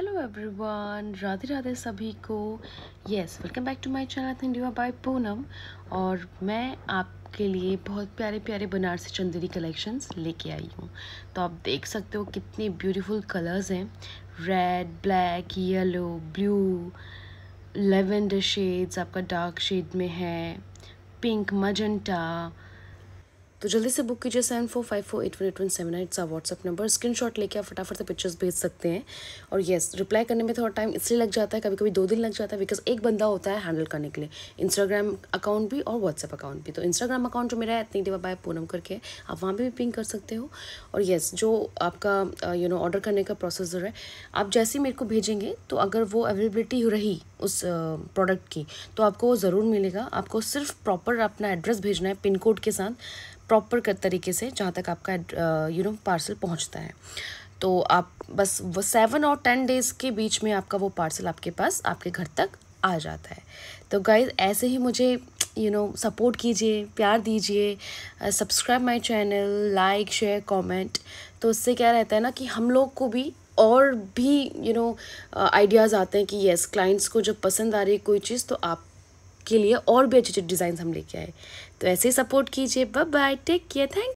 hello everyone Radhe Radhe सभी को yes welcome back to my channel थिंडिया बाय पूनम और मैं आपके लिए बहुत प्यारे प्यारे बनारसी चंदेरी कलेक्शंस लेके आई हूँ तो आप देख सकते हो कितने ब्यूटीफुल कलर्स हैं red black yellow blue lavender shades आपका डार्क शेड में है पिंक मजंटा तो जल्दी से बुक कीजिए seven four five four eight four eight one seven eight सा व्हाट्सअप नंबर स्क्रीन शॉट लेके आप फटाफट से पिक्चर्स भेज सकते हैं और येस रिप्लाई करने में थोड़ा टाइम इसलिए लग जाता है कभी कभी दो दिन लग जाता है बिकॉज एक बंदा होता है हैंडल करने के लिए इंस्टाग्राम अकाउंट भी और व्हाट्सअप अकाउंट भी तो इंस्टाग्राम अकाउंट जो मेरा है इतनी बाय पूनम करके आप वहाँ पर भी पिंक कर सकते हो और येस जो आपका यू नो ऑर्डर करने का प्रोसेसर है आप जैसे ही मेरे को भेजेंगे तो अगर वो अवेलेबिलिटी रही उस प्रोडक्ट uh, की तो आपको वो ज़रूर मिलेगा आपको सिर्फ प्रॉपर अपना एड्रेस भेजना है पिन कोड के साथ प्रॉपर तरीके से जहाँ तक आपका यू नो पार्सल पहुँचता है तो आप बस वो सेवन और टेन डेज़ के बीच में आपका वो पार्सल आपके पास आपके घर तक आ जाता है तो गाइज ऐसे ही मुझे यू नो सपोर्ट कीजिए प्यार दीजिए subscribe my channel like share comment तो उससे क्या रहता है ना कि हम लोग को भी और भी यू नो आइडियाज़ आते हैं कि येस क्लाइंट्स को जब पसंद आ रही है कोई चीज़ तो आप आपके लिए और भी अच्छे अच्छे डिज़ाइन हम लेके आए तो ऐसे ही सपोर्ट कीजिए bye bye take care thank